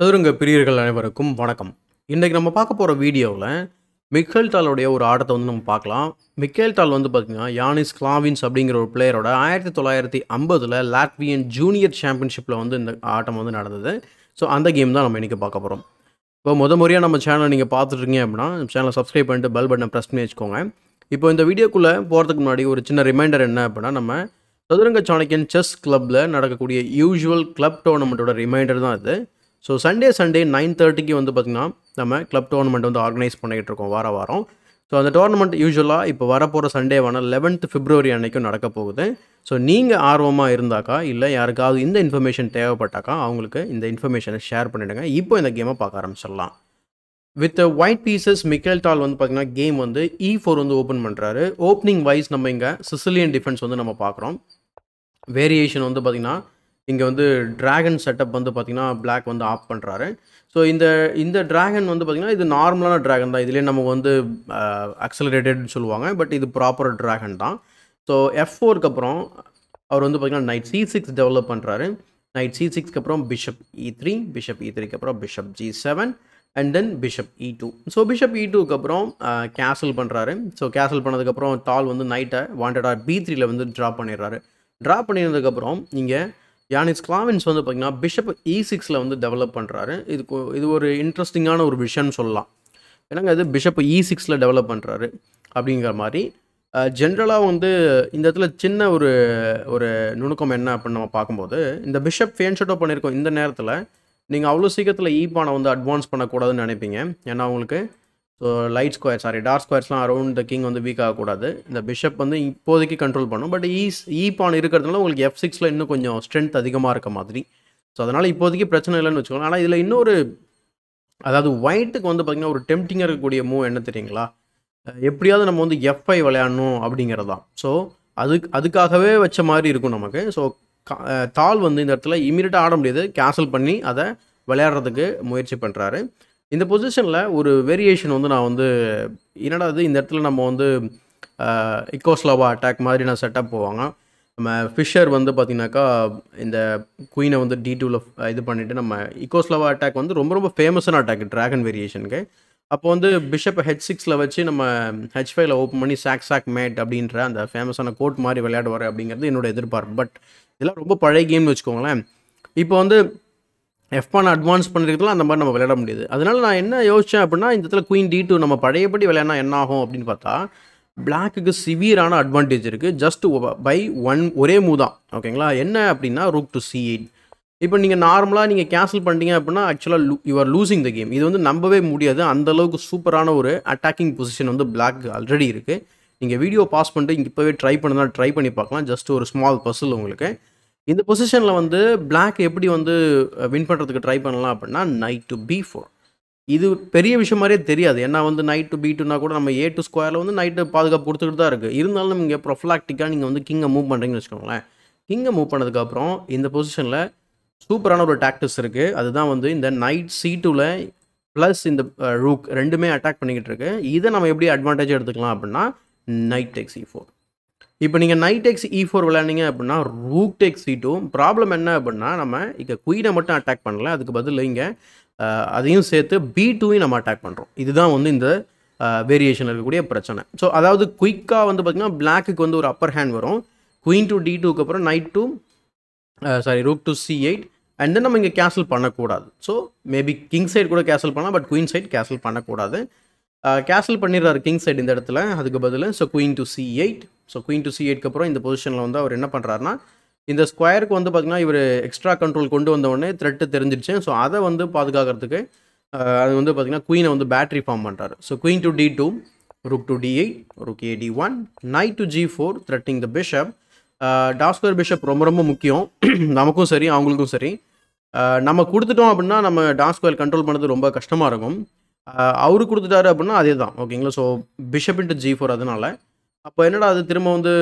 சதுரங்க பிரியர்கள் அனைவருக்கும் வணக்கம் இன்றைக்கி நம்ம பார்க்க போகிற வீடியோவில் மிக்கேல் தாலுடைய ஒரு ஆட்டத்தை வந்து நம்ம பார்க்கலாம் மிக்கேல் தால் வந்து பார்த்திங்கன்னா யானிஸ் கிளாவின்ஸ் அப்படிங்கிற ஒரு பிளேயரோட ஆயிரத்தி தொள்ளாயிரத்தி ஐம்பதில் லாட்வியன் ஜூனியர் சாம்பியன்ஷிப்பில் வந்து இந்த ஆட்டம் வந்து நடந்தது ஸோ அந்த கேம் தான் நம்ம இன்றைக்கி பார்க்க போகிறோம் இப்போ முத முறையாக நம்ம சேனலை நீங்கள் பார்த்துட்ருக்கீங்க அப்படின்னா சேனலை சப்ஸ்கிரைப் பண்ணிட்டு பெல் பட்டனை ப்ரெஸ் பண்ணி வச்சுக்கோங்க இப்போ இந்த வீடியோக்குள்ளே போகிறதுக்கு முன்னாடி ஒரு சின்ன ரிமைண்டர் என்ன அப்படின்னா நம்ம சதுரங்க சாணக்கியன் செஸ் கிளப்பில் நடக்கக்கூடிய யூஷுவல் கிளப் டோர்னமெண்ட்டோட ரிமைண்டர் தான் இது ஸோ சண்டே சண்டே நைன் தேர்ட்டிக்கு வந்து பார்த்திங்கன்னா நம்ம கிளப் டோர்னமெண்ட் வந்து ஆர்கனைஸ் பண்ணிக்கிட்டு இருக்கோம் வார வாரம் ஸோ அந்த டோர்னமெண்ட் யூஸ்வலாக இப்போ வரப்போகிற வேணால் லெவன்த் பிப்ரவரி அன்னைக்கும் நடக்க போகுது ஸோ நீங்கள் ஆர்வமாக இருந்தாக்கா இல்லை யாருக்காவது இந்த இன்ஃபர்மேஷன் தேவைப்பட்டாக்கா அவங்களுக்கு இந்த இன்ஃபர்மேஷனை ஷேர் பண்ணிவிடுங்க இப்போ இந்த கேமை பார்க்க ஆரம்பிச்சிடலாம் with white pieces Mikhail Tal வந்து பார்த்திங்கன்னா கேம் வந்து இ e ஃபோர் வந்து ஓப்பன் பண்ணுறாரு ஓப்பனிங் வைஸ் நம்ம இங்கே சிசிலியன் டிஃபென்ஸ் வந்து நம்ம பார்க்குறோம் வேரியேஷன் வந்து பார்த்திங்கன்னா இங்கே வந்து ட்ராகன் செட்டப் வந்து பார்த்திங்கன்னா பிளாக் வந்து ஆஃப் பண்ணுறாரு ஸோ இந்த இந்த ட்ராகன் வந்து பார்த்திங்கன்னா இது நார்மலான ட்ராகன் தான் இதுலேயே நமக்கு வந்து அக்சலரேட்டட்னு சொல்லுவாங்க பட் இது ப்ராப்பர் ட்ராகன் தான் ஸோ எஃப் ஃபோருக்கு அப்புறம் அவர் வந்து பார்த்திங்கன்னா நைட் சி சிக்ஸ் டெவலப் பண்ணுறாரு நைட் சி சிக்ஸ்க்கு அப்புறம் bishop e three bishop e த்ரீக்கு அப்புறம் bishop g seven and then bishop e two so bishop e டூக்கு அப்புறம் கேசல் பண்ணுறாரு ஸோ கேசல் பண்ணதுக்கப்புறம் டால் வந்து நைட்டை வாண்டடாக பி த்ரீயில் வந்து ட்ரா பண்ணிடுறாரு ட்ரா பண்ணினதுக்கப்புறம் நீங்கள் யானிஸ் கிளாவின்ஸ் வந்து பார்த்தீங்கன்னா பிஷப் இ e சிக்ஸில் வந்து டெவலப் பண்ணுறாரு இதுக்கு இது ஒரு இன்ட்ரெஸ்டிங்கான ஒரு விஷயம்னு சொல்லலாம் ஏன்னாங்க இது பிஷப் இ e சிக்ஸில் டெவலப் பண்ணுறாரு அப்படிங்கிற மாதிரி ஜென்ரலாக வந்து இந்த இடத்துல சின்ன ஒரு ஒரு நுணுக்கம் என்ன அப்படின்னு நம்ம பார்க்கும்போது இந்த பிஷப் ஃபேன் ஷூட்டோ பண்ணியிருக்கோம் இந்த நேரத்தில் நீங்கள் அவ்வளோ சீக்கிரத்தில் இ e பானை வந்து அட்வான்ஸ் பண்ணக்கூடாதுன்னு நினைப்பீங்க ஏன்னா உங்களுக்கு so light square sorry dark ஸ்கொயர்ஸ்லாம் அரௌண்ட் த கிங் வந்து வீக் ஆகக்கூடாது இந்த பிஷப் வந்து இப்போதைக்கு கண்ட்ரோல் பண்ணும் பட் ஈஸ் ஈ பான் இருக்கிறதுனால உங்களுக்கு எஃப் சிக்ஸில் இன்னும் கொஞ்சம் ஸ்ட்ரென்த் அதிகமாக இருக்க மாதிரி ஸோ அதனால் இப்போதைக்கு பிரச்சனை இல்லைன்னு வச்சுக்கோங்க ஆனால் இதில் இன்னொரு அதாவது ஒயிட்டுக்கு வந்து பார்த்திங்கன்னா ஒரு டெம்டிங்காக இருக்கக்கூடிய மூவ் என்ன தெரியுங்களா எப்படியாவது நம்ம வந்து எஃப்ஐ விளையாடணும் அப்படிங்கிறது தான் ஸோ அதுக்கு அதுக்காகவே வச்ச மாதிரி இருக்கும் நமக்கு ஸோ தால் வந்து இந்த இடத்துல இமீடியட்டாக ஆட முடியாது கேன்சல் பண்ணி அதை விளையாடுறதுக்கு முயற்சி பண்ணுறாரு இந்த பொசிஷனில் ஒரு வேரியேஷன் வந்து நான் வந்து என்னடா இது இந்த இடத்துல நம்ம வந்து இக்கோஸ்லோவா அட்டாக் மாதிரி நான் செட்டப் போவாங்க நம்ம ஃபிஷர் வந்து பார்த்திங்கனாக்கா இந்த குயினை வந்து டீ டூவில் இது பண்ணிவிட்டு நம்ம இக்கோஸ்லாவா அட்டாக் வந்து ரொம்ப ரொம்ப ஃபேமஸான அட்டாக் ட்ராகன் வேரியேஷனுக்கு அப்போ வந்து பிஷப் ஹெச் சிக்ஸில் வச்சு நம்ம ஹெச் ஃபைவ்ல ஓப்பன் பண்ணி சாக் சாக் மேட் அப்படின்ற அந்த ஃபேமஸான கோட் மாதிரி விளையாடுவார் அப்படிங்கிறது என்னோட எதிர்பார்ப்பு பட் இதெல்லாம் ரொம்ப பழைய கேம்னு வச்சுக்கோங்களேன் இப்போ வந்து எஃப்பான் அட்வான்ஸ் பண்ணுறதுக்குலாம் அந்த மாதிரி நம்ம விளையாட முடியாது அதனால் நான் என்ன யோசித்தேன் அப்படின்னா இந்த இடத்துல குயின் டி டூ நம்ம பழையபடி விளையாடினா என்ன ஆகும் அப்படின்னு பார்த்தா பிளாக்குக்கு சிவியரான அட்வான்டேஜ் இருக்குது ஜஸ்ட் பை ஒன் ஒரே மூ தான் ஓகேங்களா என்ன அப்படின்னா ரூக் டு சி எயிட் இப்போ நீங்கள் நார்மலாக நீங்கள் கேன்சல் பண்ணிட்டீங்க அப்படின்னா ஆக்சுவலாக லூ you are losing the game இது வந்து நம்பவே முடியாது அந்தளவுக்கு சூப்பரான ஒரு அட்டாக்கிங் பொசிஷன் வந்து பிளாக் ஆல்ரெடி இருக்குது நீங்கள் வீடியோ பாஸ் பண்ணிட்டு இங்கே இப்போவே ட்ரை பண்ணுனா ட்ரை பண்ணி பார்க்கலாம் ஜஸ்ட் ஒரு ஸ்மால் பசில் உங்களுக்கு இந்த பொசிஷனில் வந்து பிளாக் எப்படி வந்து வின் பண்ணுறதுக்கு ட்ரை பண்ணலாம் அப்படின்னா நைட் டு பி ஃபோர் இது பெரிய விஷயம் மாதிரியே தெரியாது ஏன்னா வந்து நைட் டு பி டூனா கூட நம்ம ஏ டு ஸ்கொயரில் வந்து நைட்டு பாதுகாப்பு கொடுத்துக்கிட்டு தான் இருக்குது இருந்தாலும் நீங்கள் ப்ரொஃப்லாக்டிக்காக நீங்கள் வந்து கிங்கை மூவ் பண்ணுறீங்கன்னு வச்சுக்கோங்களேன் கிங்கை மூவ் பண்ணதுக்கப்புறம் இந்த பொசிஷனில் சூப்பரான ஒரு டாக்டிஸ் இருக்குது அதுதான் வந்து இந்த நைட் சி டூவில் ப்ளஸ் இந்த ரூக் ரெண்டுமே அட்டாக் பண்ணிக்கிட்டு இருக்கு இதை நம்ம எப்படி அட்வான்டேஜ் எடுத்துக்கலாம் அப்படின்னா நைட் டெக்ஸி சி ஃபோர் இப்போ நீங்கள் knight x e e four விளையாண்டிங்க அப்படின்னா rook takes c two problem என்ன அப்படின்னா நம்ம இங்கே குயினை மட்டும் அட்டாக் பண்ணல அதுக்கு பதில் இங்கே அதையும் சேர்த்து பி டூவையும் நம்ம அட்டாக் பண்ணுறோம் இதுதான் வந்து இந்த வேரியேஷன் இருக்கக்கூடிய பிரச்சனை ஸோ அதாவது குயிக்காக வந்து பார்த்திங்கன்னா பிளாக்கு வந்து ஒரு அப்பர் ஹேண்ட் வரும் குயின் டு டி டூக்கு அப்புறம் knight two sorry rook to c eight and then நம்ம இங்கே கேன்சல் பண்ணக்கூடாது ஸோ மேபி கிங் சைட் கூட கேன்சல் பண்ணலாம் பட் குயின் சைட் கேன்சல் பண்ணக்கூடாது கேசல் பண்ணிடுறாரு கிங் சைடு இந்த இடத்துல அதுக்கு பதில் so queen to c eight so queen to c எயிட்க்கு அப்புறம் இந்த பொசிஷனில் வந்து அவர் என்ன பண்ணுறாருனா இந்த ஸ்கொயருக்கு வந்து பார்த்திங்கன்னா இவர் எக்ஸ்ட்ரா கண்ட்ரோல் கொண்டு வந்தவொடனே த்ரெட்டு தெரிஞ்சிருச்சு ஸோ அதை வந்து பாதுகாக்கிறதுக்கு அது வந்து பார்த்திங்கன்னா குயினை வந்து பேட்ரி ஃபார்ம் பண்ணுறாரு so queen to d two rook to d eight rook a d one knight to g four threatening the bishop டாஸ்கர் பிஷப் ரொம்ப ரொம்ப முக்கியம் நமக்கும் சரி அவங்களுக்கும் சரி நம்ம கொடுத்துட்டோம் அப்படின்னா நம்ம டாஸ்கொயர் கண்ட்ரோல் பண்ணுறது ரொம்ப கஷ்டமாக இருக்கும் அவர் கொடுத்துட்டாரு அப்படின்னா அதே தான் ஓகேங்களா so bishop into g four அதனால அப்போ என்னடா அது திரும்ப வந்து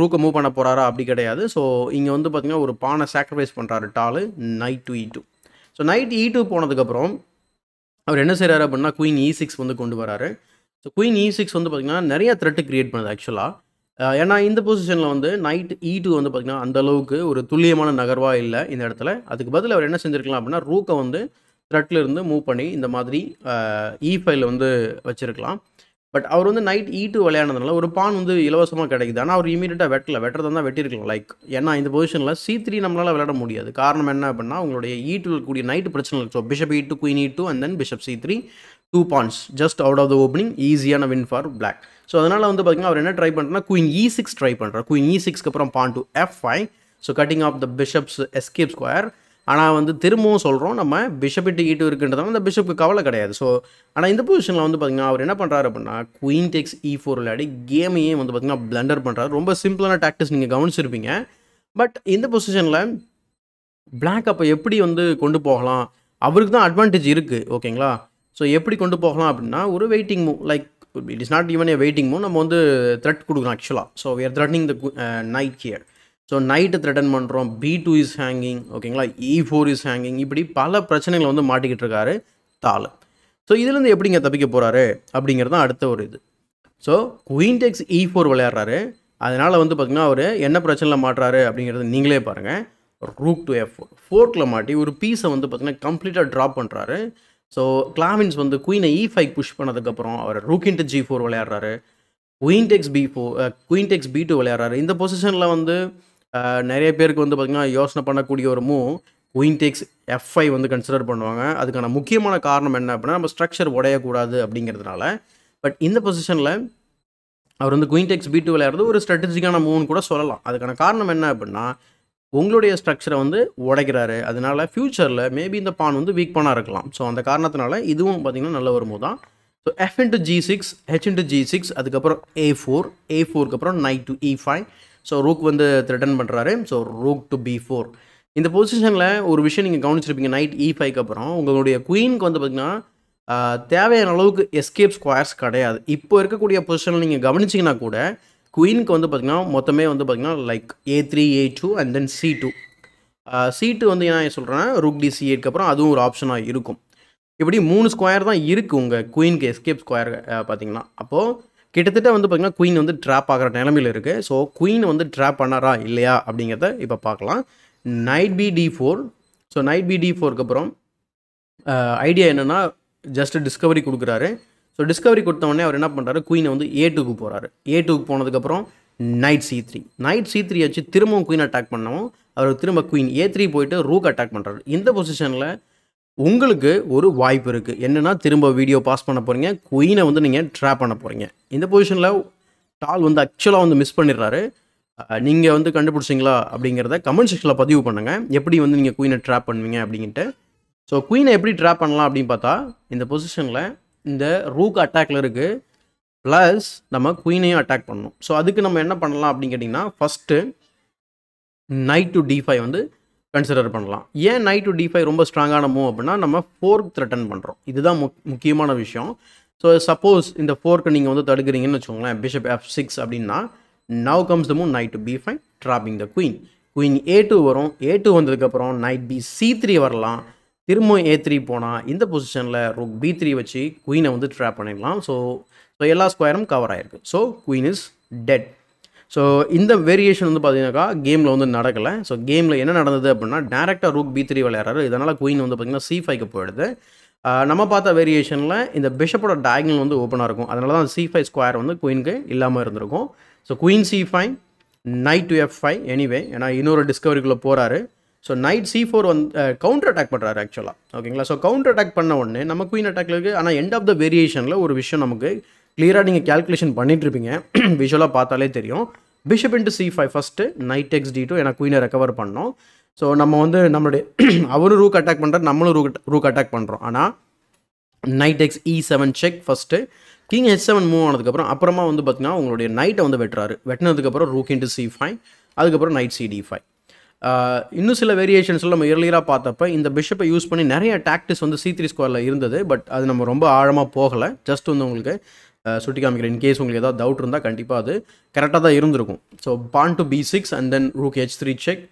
ரூக்கை மூவ் பண்ண போகிறாரா அப்படி கிடையாது ஸோ இங்கே வந்து பார்த்தீங்கன்னா ஒரு பானை சாக்ரிஃபைஸ் பண்ணுறாரு டாலு knight to e two so knight e two போனதுக்கப்புறம் அவர் என்ன செய்கிறாரு அப்படின்னா குயின் இ சிக்ஸ் வந்து கொண்டு வராரு ஸோ குயின் இ சிக்ஸ் வந்து பார்த்திங்கன்னா நிறைய த்ரெட்டு க்ரியேட் பண்ணுது ஆக்சுவலாக ஏன்னா இந்த பொசிஷனில் வந்து நைட் இ டூ வந்து பார்த்திங்கன்னா அந்தளவுக்கு ஒரு துல்லியமான நகர்வாக இல்லை இந்த இடத்துல அதுக்கு பதில் அவர் என்ன செஞ்சுருக்கலாம் அப்படின்னா ரூக்கை வந்து இருந்து மூவ் பண்ணி இந்த மாதிரி இ ஃபைலில் வந்து வச்சுருக்கலாம் பட் அவர் வந்து நைட் ஈ e டூ விளையாடுறதுனால ஒரு பான் வந்து இலவசமாக கிடைக்குது ஆனால் அவர் இமீடியட்டாக வெட்டல வெட்டுறதா தான் வெட்டியிருக்கலாம் லைக் ஏன்னா இந்த பொசிஷனில் சி த்ரீ நம்மளால் விளையாட முடியாது காரணம் என்ன அப்படின்னா உங்களுடைய ஈ e டூ கூடிய நைட் பிரச்சனை so bishop e two queen e two and then bishop c three two points just out of the opening ஈஸியான வின் ஃபார் பிளாக் ஸோ அதனால் வந்து பார்த்திங்கன்னா அவர் என்ன ட்ரை பண்ணுறா queen e six e try பண்ணுறாரு குயின் இ சிக்ஸ்க்கு அப்புறம் pawn to f five so cutting off the bishops escape square ஆனால் வந்து திரும்பவும் சொல்கிறோம் நம்ம பிஷப்பிட்டு ஈட்டு இருக்குன்றதால அந்த பிஷப்புக்கு கவலை கிடையாது ஸோ ஆனால் இந்த பொசிஷனில் வந்து பார்த்திங்கன்னா அவர் என்ன பண்ணுறாரு அப்படின்னா குயின் டெக்ஸ் இ ஃபோர் விளையாடி கேமையே வந்து பார்த்திங்கன்னா பிளண்டர் பண்ணுறாரு ரொம்ப சிம்பிளான டாக்டிஸ் நீங்கள் கவனிச்சிருப்பீங்க பட் இந்த பொசிஷனில் பிளாக் அப்போ எப்படி வந்து கொண்டு போகலாம் அவருக்கு தான் அட்வான்டேஜ் இருக்குது ஓகேங்களா ஸோ எப்படி கொண்டு போகலாம் அப்படின்னா ஒரு waiting move like it is not even a waiting move நம்ம வந்து த்ரெட் கொடுக்குறோம் ஆக்சுவலாக so we are threatening the knight here so knight threaten பண்ணுறோம் பி டூ இஸ் ஹேங்கிங் ஓகேங்களா இ ஃபோர் இஸ் ஹேங்கிங் இப்படி பல பிரச்சனைகளை வந்து மாட்டிக்கிட்டு இருக்காரு தாள் ஸோ இதுலேருந்து எப்படிங்க தப்பிக்க போகிறாரு அப்படிங்கிறது தான் அடுத்த ஒரு இது ஸோ குயின்டெக்ஸ் இ ஃபோர் விளையாடுறாரு அதனால் வந்து பார்த்திங்கன்னா அவர் என்ன பிரச்சனையில் மாட்டுறாரு அப்படிங்கிறது நீங்களே பாருங்கள் ரூக் டு எஃப் ஃபோர் ஃபோர்க்கில் மாட்டி ஒரு பீஸை வந்து பார்த்திங்கன்னா கம்ப்ளீட்டாக ட்ராப் பண்ணுறாரு ஸோ கிளாவின்ஸ் வந்து குயினை இ ஃபைவ் புஷ் பண்ணதுக்கப்புறம் அவர் ரூக் இன்ட்டு ஜி ஃபோர் விளையாடுறாரு queen takes b four queen takes b two விளையாடுறாரு இந்த பொசிஷனில் வந்து நிறைய பேருக்கு வந்து பார்த்திங்கன்னா யோசனை பண்ணக்கூடிய ஒரு மூ குயின் டேக்ஸ் எஃப்ஐ வந்து கன்சிடர் பண்ணுவாங்க அதுக்கான முக்கியமான காரணம் என்ன அப்படின்னா நம்ம ஸ்ட்ரக்சர் உடையக்கூடாது அப்படிங்கிறதுனால பட் இந்த பொசிஷனில் அவர் வந்து குயின் டேக்ஸ் பி டூ விளையாடுறது ஒரு ஸ்ட்ராட்டஜிக்கான மூவ்னு கூட சொல்லலாம் அதுக்கான காரணம் என்ன அப்படின்னா உங்களுடைய ஸ்ட்ரக்சரை வந்து உடைக்கிறாரு அதனால ஃப்யூச்சரில் மேபி இந்த பான் வந்து வீக் பண்ணாக இருக்கலாம் ஸோ அந்த காரணத்தினால இதுவும் பார்த்திங்கன்னா நல்ல ஒரு மூவ் தான் so f into g six h into g six அதுக்கப்புறம் ஏ ஃபோர் ஏ ஃபோருக்கு அப்புறம் knight to e five so rook வந்து த்ரெட்டன் பண்ணுறாரு so rook to b four இந்த பொசிஷனில் ஒரு விஷயம் நீங்கள் கவனிச்சிருப்பீங்க நைட் இ ஃபைவ்க்கு அப்புறம் உங்களுடைய குயினுக்கு வந்து பார்த்திங்கன்னா தேவையான அளவுக்கு எஸ்கேப் ஸ்கொயர்ஸ் கிடையாது இப்போ இருக்கக்கூடிய பொசிஷனில் நீங்கள் கவனிச்சிங்கன்னா கூட குயினுக்கு வந்து பார்த்திங்கன்னா மொத்தமே வந்து பார்த்திங்கன்னா like a three a two and then c two சீட்டு வந்து ஏன் சொல்கிறேன் ரூக் டி சி எயிட்க்கு அப்புறம் அதுவும் ஒரு ஆப்ஷனாக இருக்கும் இப்படி மூணு ஸ்கொயர் தான் இருக்குது உங்கள் குயின்க்கு எஸ்கேப் ஸ்கொயர் பார்த்தீங்கன்னா அப்போது கிட்டத்தட்ட வந்து பார்த்திங்கன்னா குயின் வந்து ட்ராப் ஆகிற நிலமையில் இருக்குது ஸோ குயின் வந்து ட்ராப் பண்ணாரா இல்லையா அப்படிங்கிறத இப்போ பார்க்கலாம் knight b d four so knight b d ஃபோருக்கு அப்புறம் ஐடியா என்னென்னா ஜஸ்ட் டிஸ்கவரி கொடுக்குறாரு ஸோ டிஸ்கவரி கொடுத்தவொடனே அவர் என்ன பண்ணுறாரு குயினை வந்து ஏ டூக்கு போகிறாரு ஏ டூக்கு போனதுக்கப்புறம் knight c three knight c three வச்சு திரும்பவும் குயின் அட்டாக் பண்ணவும் அவர் திரும்ப குயின் ஏ த்ரீ போயிட்டு ரூக் அட்டாக் பண்ணுறாரு இந்த பொசிஷனில் உங்களுக்கு ஒரு வாய்ப்பு இருக்குது என்னென்னா திரும்ப வீடியோ பாஸ் பண்ண போகிறீங்க குயினை வந்து நீங்கள் ட்ராப் பண்ண போகிறீங்க இந்த பொசிஷனில் டால் வந்து ஆக்சுவலாக வந்து மிஸ் பண்ணிடுறாரு நீங்கள் வந்து கண்டுபிடிச்சிங்களா அப்படிங்கிறத கமெண்ட் செக்ஷனில் பதிவு பண்ணுங்கள் எப்படி வந்து நீங்கள் குயினை ட்ராப் பண்ணுவீங்க அப்படின்ட்டு ஸோ குயினை எப்படி ட்ராப் பண்ணலாம் அப்படின்னு பார்த்தா இந்த பொசிஷனில் இந்த ரூக் அட்டாக்ல இருக்குது ப்ளஸ் நம்ம குயினையும் அட்டாக் பண்ணணும் ஸோ அதுக்கு நம்ம என்ன பண்ணலாம் அப்படின்னு கேட்டிங்கன்னா first knight to d five வந்து கன்சிடர் பண்ணலாம் ஏன் நைட் டு டி ஃபைவ் ரொம்ப ஸ்ட்ராங்கான மூவ் அப்படின்னா நம்ம ஃபோர்க் த்ரெட்டன் பண்ணுறோம் இதுதான் முக் முக்கியமான விஷயம் ஸோ சப்போஸ் இந்த ஃபோர்க்கு நீங்கள் வந்து தடுக்கிறீங்கன்னு வச்சுக்கோங்களேன் பிஷப் எஃப் சிக்ஸ் அப்படின்னா now comes the move knight to b five trapping the queen queen a two வரும் ஏ டூ வந்ததுக்கப்புறம் நைட் பி சி த்ரீ வரலாம் திரும்பவும் ஏ த்ரீ போனால் இந்த பொசிஷனில் ரூக் பி த்ரீ வச்சு குயினை வந்து ட்ராப் பண்ணிடலாம் ஸோ ஸோ எல்லா ஸ்கொயரும் கவர் ஆகிருக்கு so queen is dead so இந்த வேரியேஷன் வந்து பார்த்தீங்கன்னாக்கா கேமில் வந்து நடக்கலை ஸோ கேமில் என்ன நடந்தது அப்படின்னா டேரெக்டாக ரூக் பி த்ரீ விளையாடுறாரு இதனால் குயின் வந்து பார்த்திங்கன்னா சி ஃபைக்கு போயிடுது நம்ம பார்த்த வேரியேஷனில் இந்த பிஷப்போட டயக்னல் வந்து ஓப்பனாக இருக்கும் அதனால தான் சி ஃபைவ் ஸ்கொயர் வந்து குயினுக்கு இல்லாமல் இருந்திருக்கும் so queen c five knight to f five anyway ஏன்னா இன்னொரு டிஸ்கவரிக்குள்ளே போகிறாரு ஸோ நைட் சி ஃபோர் வந்து கவுண்டர் அட்டாக் பண்ணுறாரு ஆக்சுவலாக ஓகேங்களா ஸோ கவுண்டர் அட்டாக் பண்ண உடனே நம்ம குயின் அட்டாக்ல இருக்குது ஆனால் எண்ட் ஆஃப் த வேரியேஷனில் ஒரு விஷயம் நமக்கு கிளியராக நீங்கள் கேல்குலேஷன் பண்ணிகிட்ருப்பீங்க விஷுவலாக பார்த்தாலே தெரியும் bishop into c five first knight x d two ஏன்னா குயினை ரெக்கவர் பண்ணோம் ஸோ நம்ம வந்து நம்மளுடைய அவரும் ரூக் அட்டாக் பண்ணுறாரு நம்மளும் ரூக் ரூக் அட்டாக் பண்ணுறோம் ஆனால் knight x e seven check first king h seven move ஆனதுக்கப்புறம் அப்புறமா வந்து பார்த்திங்கன்னா உங்களுடைய நைட்டை வந்து வெட்டுறாரு வெட்டினதுக்கப்புறம் ரூக் இன்ட்டு சி ஃபைவ் அதுக்கப்புறம் நைட் சி டி ஃபைவ் இன்னும் சில வேரியேஷன்ஸில் நம்ம இயர்லியராக பார்த்தப்ப இந்த பிஷப்பை யூஸ் பண்ணி நிறைய டாக்டிஸ் வந்து சி த்ரீ ஸ்கொயரில் இருந்தது பட் அது நம்ம ரொம்ப ஆழமாக போகலை ஜஸ்ட் வந்து உங்களுக்கு சுட்டி காமிக்கிறேன் இன்கேஸ் உங்களுக்கு ஏதாவது டவுட் இருந்தால் கண்டிப்பாக அது கரெக்டாக தான் இருந்திருக்கும் so pawn to b six and then rook h three check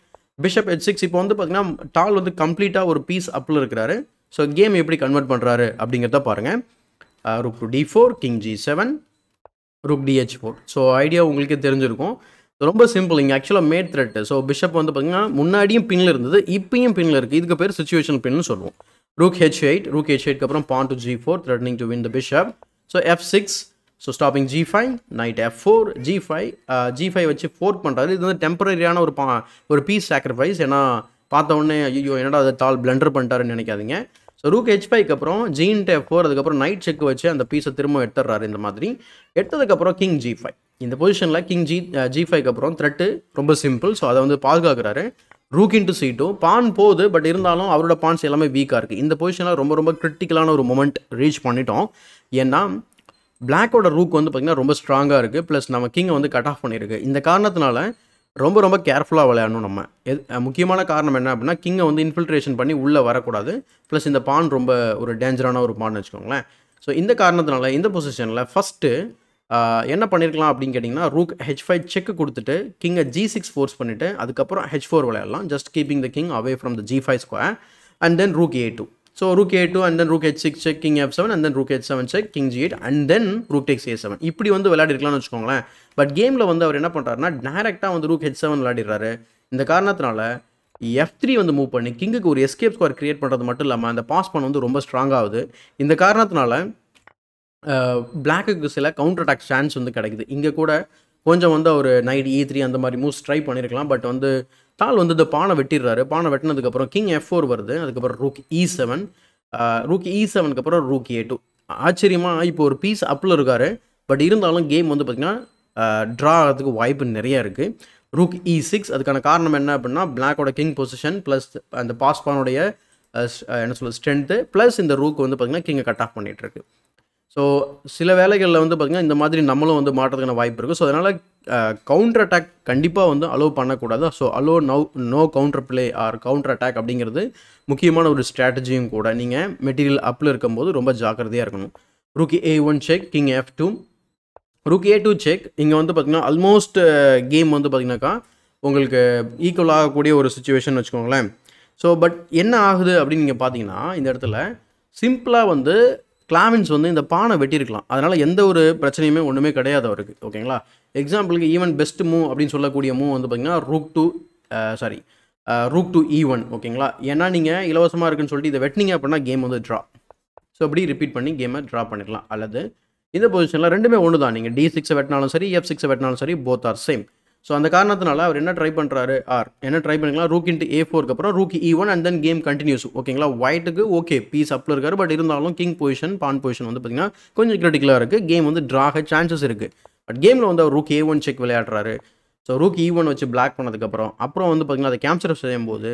bishop h six இப்போ வந்து பார்த்தீங்கன்னா டால் வந்து கம்ப்ளீட்டாக ஒரு பீஸ் அப்பில் இருக்கிறாரு ஸோ கேம் எப்படி கன்வெர்ட் பண்ணுறாரு அப்படிங்கிறத பாருங்கள் rook to d four king g seven rook d h four so idea உங்களுக்கு தெரிஞ்சிருக்கும் ரொம்ப சிம்பிள் இங்கே ஆக்சுவலாக மேட் த்ரெட்டு ஸோ பிஷப் வந்து பார்த்தீங்கன்னா முன்னாடியும் பின்னில் இருந்தது இப்பயும் பின்னில் இருக்குது இதுக்கு பேர் சுச்சுவேஷன் பின்னு சொல்லுவோம் rook h eight rook h எயிட்க்கு அப்புறம் pawn to g four threatening to win the bishop so f six so stopping g five knight f four g five g five வச்சு ஃபோர்க் பண்ணுறது இது வந்து டெம்பரரியான ஒரு பா ஒரு பீஸ் சாக்ரிஃபைஸ் ஏன்னா பார்த்த உடனே ஐயோ என்னடா அதை தால் பிளண்டர் பண்ணிட்டாருன்னு நினைக்காதீங்க ஸோ ரூக் ஹெச் ஃபைவ்க்கு அப்புறம் ஜீன் டே ஃபோர் அதுக்கப்புறம் நைட் செக் வச்சு அந்த பீஸை திரும்ப எடுத்துடுறாரு இந்த மாதிரி எடுத்ததுக்கப்புறம் கிங் ஜி ஃபைவ் இந்த பொசிஷனில் கிங் ஜி ஜி ஃபைவ்க்கு அப்புறம் த்ரெட்டு ரொம்ப சிம்பிள் ஸோ அதை வந்து பாதுகாக்கிறாரு rook into c two pawn போகுது பட் இருந்தாலும் அவரோட பான்ஸ் எல்லாமே வீக்காக இருக்குது இந்த பொசிஷனில் ரொம்ப ரொம்ப கிரிட்டிக்கலான ஒரு மொமெண்ட் ரீச் பண்ணிட்டோம் ஏன்னா பிளாக்கோட ரூக் வந்து பார்த்திங்கன்னா ரொம்ப ஸ்ட்ராங்காக இருக்குது ப்ளஸ் நம்ம கிங்கை வந்து கட் ஆஃப் பண்ணியிருக்கு இந்த காரணத்தினால ரொம்ப ரொம்ப கேர்ஃபுல்லாக விளையாடணும் நம்ம எது முக்கியமான காரணம் என்ன அப்படின்னா கிங்கை வந்து இன்ஃபில்ட்ரேஷன் பண்ணி உள்ளே வரக்கூடாது ப்ளஸ் இந்த பான் ரொம்ப ஒரு டேஞ்சரான ஒரு பான்னு வச்சுக்கோங்களேன் ஸோ இந்த காரணத்தினால இந்த பொசிஷனில் ஃபஸ்ட்டு என்ன பண்ணியிருக்கலாம் அப்படின்னு கேட்டிங்கன்னா ரூக் ஹெச் ஃபைவ் செக் கொடுத்துட்டு கிங்கை ஜி சிக்ஸ் ஃபோர்ஸ் பண்ணிவிட்டு அதுக்கப்புறம் ஹெச் ஃபோர் விளையாடலாம் just keeping the king away from the g five square and then rook a two so So rook a2 and then rook h6 check king f7 and then rook h7 check king and then then takes a seven இப்படி வந்து விளையாடிருக்கலாம்னு வச்சுக்கோங்களேன் but கேமில் வந்து அவர் என்ன பண்ணுறாருன்னா டேரெக்டாக வந்து rook H seven விளையாடிடுறாரு இந்த காரணத்தினால எஃப் த்ரீ வந்து மூவ் பண்ணி கிங்குக்கு ஒரு எஸ்கேப் ஸ்கோர் கிரியேட் பண்ணுறது மட்டும் இல்லாமல் அந்த பாஸ் பண்ண வந்து ரொம்ப ஆகுது இந்த காரணத்தினால பிளாக்குக்கு சில கவுண்டர் அட்டாக் சான்ஸ் வந்து கிடைக்குது இங்கே கூட கொஞ்சம் வந்து அவர் நைட் இ த்ரீ அந்த மாதிரி மூவ்ஸ் ட்ரை பண்ணியிருக்கலாம் பட் வந்து தால் வந்து இந்த பானை வெட்டிடுறாரு பானை வெட்டினதுக்கப்புறம் கிங் எஃப் ஃபோர் வருது அதுக்கப்புறம் rook e seven rook e செவனுக்கு அப்புறம் ரூக் ஏ டூ ஆச்சரியமாக இப்போ ஒரு பீஸ் அப்பில் இருக்கார் பட் இருந்தாலும் கேம் வந்து பார்த்திங்கன்னா ட்ரா ஆகிறதுக்கு வாய்ப்பு நிறையா இருக்குது ரூக் இ e சிக்ஸ் அதுக்கான காரணம் என்ன அப்படின்னா பிளாக்கோட கிங் பொசிஷன் ப்ளஸ் அந்த பாஸ்பானுடைய என்ன சொல்ல ஸ்ட்ரென்த்து ப்ளஸ் இந்த ரூக் வந்து பார்த்திங்கன்னா கிங்கை கட் ஆஃப் பண்ணிகிட்ருக்கு ஸோ சில வேலைகளில் வந்து பார்த்திங்கன்னா இந்த மாதிரி நம்மளும் வந்து மாட்டுறதுக்கான வாய்ப்பு இருக்குது ஸோ அதனால் கவுண்டர் அட்டாக் கண்டிப்பாக வந்து அலோவ் பண்ணக்கூடாது so allow no no counter play or counter attack அப்படிங்கிறது முக்கியமான ஒரு ஸ்ட்ராட்டஜியும் கூட நீங்கள் மெட்டீரியல் அப்பில் இருக்கும்போது ரொம்ப ஜாக்கிரதையாக இருக்கணும் ரூக்கி a one check king f two ரூக்கி ஏ டூ செக் இங்கே வந்து பார்த்திங்கன்னா ஆல்மோஸ்ட் கேம் வந்து பார்த்திங்கனாக்கா உங்களுக்கு ஈக்குவல் ஆகக்கூடிய ஒரு சுச்சுவேஷன் வச்சுக்கோங்களேன் ஸோ பட் என்ன ஆகுது அப்படின்னு நீங்கள் பார்த்தீங்கன்னா இந்த இடத்துல சிம்பிளாக வந்து கிளாவின்ஸ் வந்து இந்த பானை வெட்டியிருக்கலாம் அதனால் எந்த ஒரு பிரச்சனையுமே ஒன்றுமே கிடையாது அவருக்கு ஓகேங்களா எக்ஸாம்பிளுக்கு ஈவன் பெஸ்ட் மூவ் அப்படின்னு சொல்லக்கூடிய மூவ் வந்து பார்த்திங்கன்னா rook to sorry rook to e one ஓகேங்களா ஏன்னா நீங்கள் இலவசமாக இருக்குன்னு சொல்லிட்டு இதை வெட்டினீங்க அப்படின்னா கேம் வந்து ட்ரா ஸோ அப்படி ரிப்பீட் பண்ணி கேமை ட்ரா பண்ணிக்கலாம் அல்லது இந்த பொசிஷனில் ரெண்டுமே ஒன்று தான் நீங்கள் டி சிக்ஸை வெட்டினாலும் சரி எஃப் சிக்ஸை வெட்டினாலும் சரி போத் ஆர் சேம் ஸோ அந்த காரணத்தினால அவர் என்ன ட்ரை பண்ணுறாரு ஆர் என்ன ட்ரை பண்ணிக்கலாம் ரூக் இன்ட்டு ஏ ஃபோருக்கு அப்புறம் rook e one and then game continues ஓகேங்களா ஒயிட்டுக்கு ஓகே பீஸ் அப்பில் இருக்காரு பட் இருந்தாலும் கிங் பொசிஷன் பான் பொசிஷன் வந்து பார்த்திங்கன்னா கொஞ்சம் கிரிட்டிக்கலாக இருக்குது கேம் வந்து ட்ராக சான்சஸ் இருக்குது பட் கேமில் வந்து அவர் ரூக் ஏ ஒன் செக் விளையாடுறாரு ஸோ ரூக் இ ஒன் வச்சு பிளாக் பண்ணதுக்கப்புறம் அப்புறம் வந்து பார்த்திங்கன்னா அதை கேப்சர் செய்யும் போது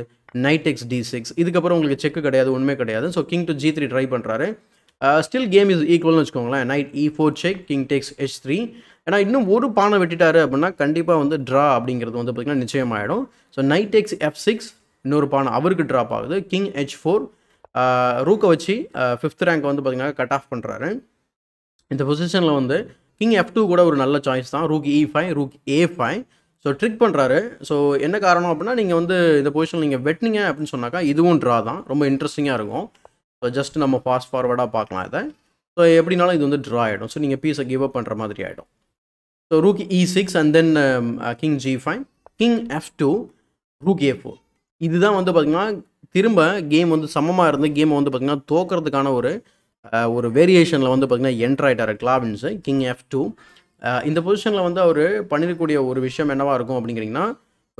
நைட் எக்ஸ் டி சிக்ஸ் இதுக்கப்புறம் உங்களுக்கு செக்கு கிடையாது ஒன்றுமே கிடையாது ஸோ king to g three try பண்ணுறாரு ஸ்டில் கேம் இஸ் ஈக்குவல்னு வச்சுக்கோங்களேன் knight e four check king takes h three ஏன்னா இன்னும் ஒரு பானை வெட்டிட்டாரு அப்படின்னா கண்டிப்பாக வந்து ட்ரா அப்படிங்கிறது வந்து பார்த்திங்கன்னா நிச்சயமாயிடும் ஸோ நைட் எக்ஸ் எஃப் சிக்ஸ் இன்னொரு பானை அவருக்கு ட்ராப் ஆகுது கிங் ஹெச் ஃபோர் ரூக்கை வச்சு ஃபிஃப்த் ரேங்க் வந்து பார்த்திங்கன்னா கட் ஆஃப் பண்ணுறாரு இந்த பொசிஷனில் வந்து கிங் எஃப் டூ கூட ஒரு நல்ல சாய்ஸ் தான் rook e five rook a five so trick பண்ணுறாரு ஸோ என்ன காரணம் அப்படின்னா நீங்கள் வந்து இந்த பொசிஷனில் நீங்கள் வெட்டினீங்க அப்படின்னு சொன்னாக்கா இதுவும் ட்ரா தான் ரொம்ப இன்ட்ரெஸ்டிங்காக இருக்கும் ஸோ ஜஸ்ட் நம்ம ஃபாஸ்ட் ஃபார்வர்டாக பார்க்கலாம் இதை ஸோ எப்படினாலும் இது வந்து ட்ரா ஆகிடும் ஸோ நீங்கள் பீஸை கிவ் அப் பண்ணுற மாதிரி ஆகிடும் so So six and then king um, five king f two f2, rook four இதுதான் வந்து பார்த்திங்கன்னா திரும்ப கேம் வந்து சமமாக இருந்து கேமை வந்து பார்த்திங்கன்னா தோக்குறதுக்கான ஒரு ஒரு வேரியேஷனில் வந்து பார்த்திங்கன்னா என்ட்ரு ஆகிட்டார் கிங் எஃப் டூ இந்த பொசிஷனில் வந்து அவர் பண்ணிருக்கக்கூடிய ஒரு விஷயம் என்னவாக இருக்கும் அப்படிங்கிறீங்கன்னா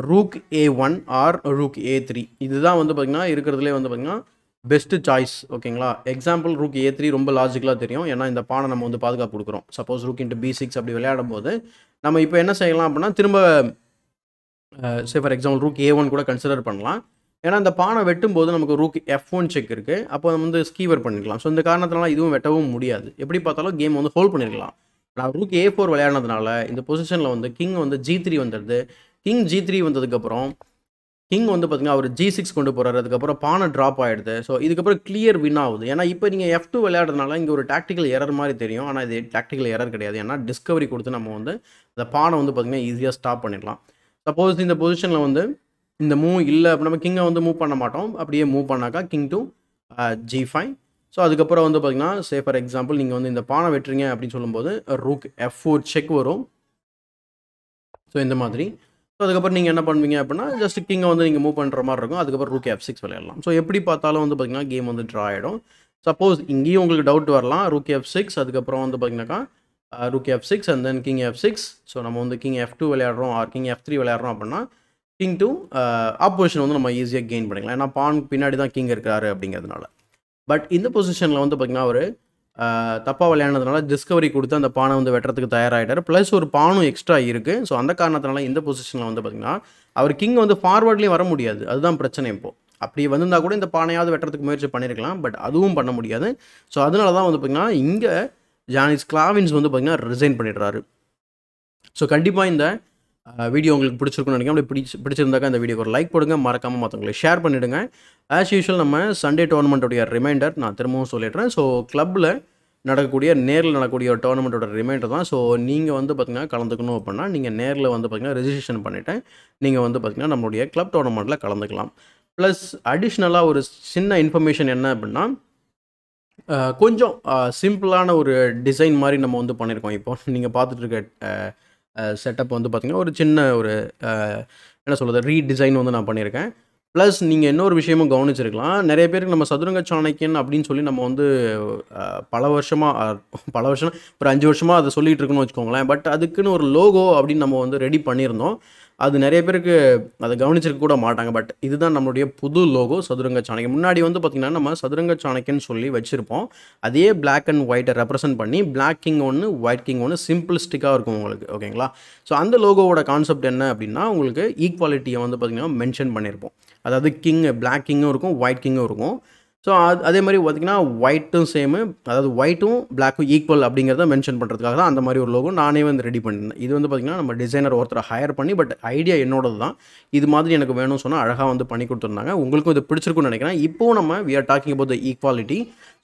rook a one or rook a three இதுதான் வந்து பார்த்திங்கன்னா இருக்கிறதுலே வந்து பார்த்திங்கன்னா பெஸ்ட்டு சாய்ஸ் ஓகேங்களா எக்ஸாம்பிள் ரூக் ஏ த்ரீ ரொம்ப லாஜிக்கலாக தெரியும் ஏன்னா இந்த பானை நம்ம வந்து பாதுகாப்பு கொடுக்குறோம் suppose rook into b six அப்படி விளையாடும் போது நம்ம இப்போ என்ன செய்யலாம் அப்படின்னா திரும்ப say for example rook a one கூட கன்சிடர் பண்ணலாம் ஏன்னா இந்த பானை வெட்டும் போது நமக்கு ரூக் எஃப் ஒன் செக் இருக்குது அப்போ நம்ம வந்து ஸ்கீவர் பண்ணிக்கலாம் ஸோ இந்த காரணத்தினால இதுவும் வெட்டவும் முடியாது எப்படி பார்த்தாலும் கேம் வந்து ஹோல்ட் பண்ணிருக்கலாம் நான் ரூக் ஏ ஃபோர் விளையாடினதுனால இந்த பொசிஷனில் வந்து கிங் வந்து ஜி த்ரீ வந்துடுது கிங் ஜி த்ரீ வந்ததுக்கப்புறம் கிங் வந்து பார்த்திங்கன்னா அவர் ஜி சிக்ஸ் கொண்டு போகிறாரு அதுக்கப்புறம் பானை ட்ராப் ஆகிடுது ஸோ இதுக்கப்புறம் கிளியர் வின் ஆகுது ஏன்னா இப்போ நீங்கள் எஃப் டூ விளையாடுறதுனால இங்கே ஒரு டாக்டிக்கல் எரர் மாதிரி தெரியும் ஆனால் இது டாக்டிக்கல் எரர் கிடையாது ஏன்னா டிஸ்கவரி கொடுத்து நம்ம வந்து இந்த பானை வந்து பார்த்திங்கன்னா ஈஸியாக ஸ்டாப் பண்ணிடலாம் சப்போஸ் இந்த பொசிஷனில் வந்து இந்த மூவ் இல்லை அப்போ நம்ம கிங்கை வந்து மூவ் பண்ண மாட்டோம் அப்படியே மூவ் பண்ணாக்கா king to g five so அதுக்கப்புறம் வந்து பார்த்திங்கன்னா சே ஃபார் எக்ஸாம்பிள் நீங்கள் வந்து இந்த பானை வெட்டுறீங்க அப்படின்னு சொல்லும்போது ரூக் எஃப் ஃபோர் செக் வரும் ஸோ இந்த மாதிரி ஸோ அதுக்கப்புறம் நீங்கள் என்ன பண்ணுவீங்க அப்படின்னா ஜஸ்ட் கிங்கை வந்து நீங்கள் மூவ் பண்ணுற மாதிரி இருக்கும் அதுக்கப்புறம் ரூ கேப் சிக்ஸ் விளையாடலாம் ஸோ எப்படி பார்த்தாலும் வந்து பார்த்திங்கன்னா கேம் வந்து ட்ரா ஆகிடும் சப்போஸ் இங்கேயும் உங்களுக்கு டவுட் வரலாம் ரூ கேப் சிக்ஸ் அதுக்கப்புறம் வந்து பார்த்தீங்கன்னாக்கா ரூ கேப் six and then king f six so நம்ம வந்து கிங் எஃப் டூ விளையாடுறோம் ஆர் கிங் எஃப் த்ரீ விளையாடுறோம் அப்படின்னா கிங் டூ ஆப்போசிஷன் வந்து நம்ம ஈஸியாக கெயின் பண்ணிக்கலாம் ஏன்னா பான் பின்னாடி தான் கிங் இருக்கிறாரு அப்படிங்கிறதுனால பட் இந்த பொசிஷனில் வந்து பார்த்திங்கன்னா அவர் தப்பாக விளையாடுனதுனால டிஸ்கவரி கொடுத்து அந்த பானை வந்து வெட்டுறதுக்கு தயாராகிட்டார் ப்ளஸ் ஒரு பானும் எக்ஸ்ட்ரா இருக்குது ஸோ அந்த காரணத்தினால இந்த பொசிஷனில் வந்து பார்த்திங்கன்னா அவர் கிங் வந்து ஃபார்வர்ட்லேயும் வர முடியாது அதுதான் பிரச்சனை இப்போது அப்படி வந்திருந்தால் கூட இந்த பானையாவது வெட்டுறதுக்கு முயற்சி பண்ணியிருக்கலாம் பட் அதுவும் பண்ண முடியாது ஸோ அதனால தான் வந்து பார்த்திங்கன்னா இங்கே ஜானிஸ் கிளாவின்ஸ் வந்து பார்த்திங்கன்னா ரிசைன் பண்ணிடுறாரு ஸோ கண்டிப்பாக இந்த வீடியோ உங்களுக்கு பிடிச்சிருக்குன்னு நினைக்கிறேன் அப்படி பிடிச்சி பிடிச்சிருந்தாக்கா இந்த வீடியோக்கு ஒரு லைக் போடுங்க மறக்காமல் மற்றவங்களை ஷேர் பண்ணிவிடுங்க ஆஸ் யூஷுவல் நம்ம சண்டே டோர்னமெண்ட்டோடைய ரிமைண்டர் நான் திரும்பவும் சொல்லிடுறேன் ஸோ கிளப்பில் நடக்கக்கூடிய நேரில் நடக்கக்கூடிய ஒரு டோர்னமெண்ட்டோட ரிமைண்டர் தான் ஸோ நீங்கள் வந்து பார்த்திங்கன்னா கலந்துக்கணும் அப்படின்னா நீங்கள் நேரில் வந்து பார்த்திங்கன்னா ரிஜிஸ்ட்ரேஷன் பண்ணிவிட்டேன் நீங்கள் வந்து பார்த்திங்கன்னா நம்மளுடைய கிளப் டோர்னமெண்ட்டில் கலந்துக்கலாம் ப்ளஸ் அடிஷ்னலாக ஒரு சின்ன இன்ஃபர்மேஷன் என்ன அப்படின்னா கொஞ்சம் சிம்பிளான ஒரு டிசைன் மாதிரி நம்ம வந்து பண்ணியிருக்கோம் இப்போ நீங்கள் பார்த்துட்டு இருக்க செட்டப் வந்து பார்த்திங்கன்னா ஒரு சின்ன ஒரு என்ன சொல்கிறது ரீடிசைன் வந்து நான் பண்ணியிருக்கேன் ப்ளஸ் நீங்கள் இன்னொரு விஷயமும் கவனிச்சிருக்கலாம் நிறைய பேருக்கு நம்ம சதுரங்க சாணக்கியன் அப்படின்னு சொல்லி நம்ம வந்து பல வருஷமாக பல வருஷம் ஒரு அஞ்சு வருஷமாக அதை சொல்லிகிட்டு இருக்குன்னு வச்சுக்கோங்களேன் பட் அதுக்குன்னு ஒரு லோகோ அப்படின்னு நம்ம வந்து ரெடி பண்ணியிருந்தோம் அது நிறைய பேருக்கு அதை கவனிச்சிருக்க கூட மாட்டாங்க பட் இதுதான் நம்மளுடைய புது லோகோ சதுரங்க சாணக்கம் முன்னாடி வந்து பார்த்திங்கன்னா நம்ம சதுரங்க சாணக்கியன்னு சொல்லி வச்சுருப்போம் அதே பிளாக் அண்ட் ஒயிட்டை ரெப்ரசென்ட் பண்ணி பிளாக் கிங் ஒன்று ஒயிட் கிங் ஒன்று சிம்பிளிஸ்டிக்காக இருக்கும் உங்களுக்கு ஓகேங்களா ஸோ அந்த லோகோவோட கான்செப்ட் என்ன அப்படின்னா உங்களுக்கு ஈக்குவாலிட்டியை வந்து பார்த்திங்கன்னா மென்ஷன் பண்ணியிருப்போம் அதாவது கிங் பிளாக் கிங்கும் இருக்கும் ஒயிட் கிங்கும் இருக்கும் ஸோ அது அதே மாதிரி பார்த்திங்கன்னா ஒயிட்டும் சேமு அதாவது ஒயிட்டும் பிளாக்கும் ஈக்குவல் அப்படிங்கிறத மென்ஷன் பண்ணுறதுக்காக தான் அந்த மாதிரி ஒரு லோகோ நானே வந்து ரெடி பண்ணியிருந்தேன் இது வந்து பார்த்திங்கன்னா நம்ம டிசைனர் ஒருத்தரை ஹையர் பண்ணி பட் ஐடியா என்னோடது தான் இது மாதிரி எனக்கு வேணும்னு சொன்னால் அழகாக வந்து பண்ணி கொடுத்துருந்தாங்க உங்களுக்கும் இது பிடிச்சிருக்குன்னு நினைக்கிறேன் இப்போது நம்ம we are talking about equality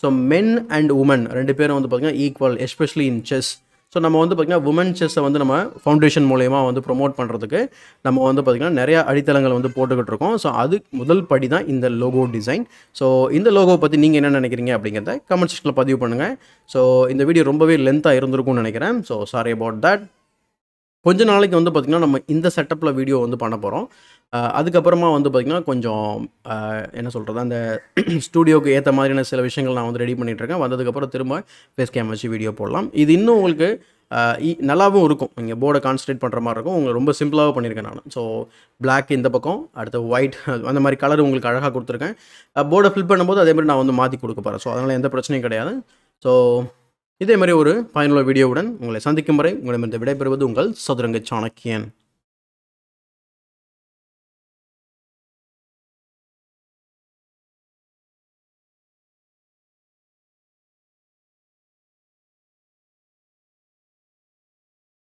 so men and women ரெண்டு பேரும் வந்து பார்த்திங்கன்னா equal especially in chess so நம்ம வந்து பார்த்திங்கன்னா உமன் செஸ்ஸை வந்து நம்ம ஃபவுண்டேஷன் மூலயமா வந்து ப்ரொமோட் பண்ணுறதுக்கு நம்ம வந்து பார்த்திங்கன்னா நிறையா அடித்தளங்கள் வந்து போட்டுக்கிட்டு இருக்கோம் ஸோ அது முதல் படி தான் இந்த லோகோ டிசைன் ஸோ இந்த லோகோ பற்றி நீங்கள் என்ன நினைக்கிறீங்க அப்படிங்கிறத கமெண்ட் செக்ஷனில் பதிவு பண்ணுங்கள் ஸோ இந்த வீடியோ ரொம்பவே லென்த்தாக இருந்திருக்கும்னு நினைக்கிறேன் ஸோ சாரி அபவுட் தட் கொஞ்ச நாளைக்கு வந்து பார்த்திங்கன்னா நம்ம இந்த செட்டப்பில் வீடியோ வந்து பண்ண போகிறோம் அதுக்கப்புறமா வந்து பார்த்திங்கன்னா கொஞ்சம் என்ன சொல்கிறது அந்த ஸ்டூடியோக்கு ஏற்ற மாதிரியான சில விஷயங்கள் நான் வந்து ரெடி பண்ணிகிட்ருக்கேன் வந்ததுக்கப்புறம் திரும்ப ஃபேஸ் கேம் வச்சு வீடியோ போடலாம் இது இன்னும் உங்களுக்கு நல்லாவும் இருக்கும் நீங்கள் போர்டை கான்சன்ட்ரேட் பண்ணுற மாதிரி இருக்கும் உங்களுக்கு ரொம்ப சிம்பிளாகவும் பண்ணியிருக்கேன் நான் ஸோ பிளாக் இந்த பக்கம் அடுத்து ஒயிட் அந்த மாதிரி கலர் உங்களுக்கு அழகாக கொடுத்துருக்கேன் போர்டை ஃபில் பண்ணும்போது அதேமாதிரி நான் வந்து மாற்றி கொடுக்க போகிறேன் ஸோ அதனால் எந்த பிரச்சனையும் கிடையாது ஸோ இதே மாதிரி ஒரு பயனுள்ள வீடியோவுடன் உங்களை சந்திக்கும் வரை உங்களிடமிருந்து விடைபெறுவது உங்கள் சதுரங்க சாணக்கியன்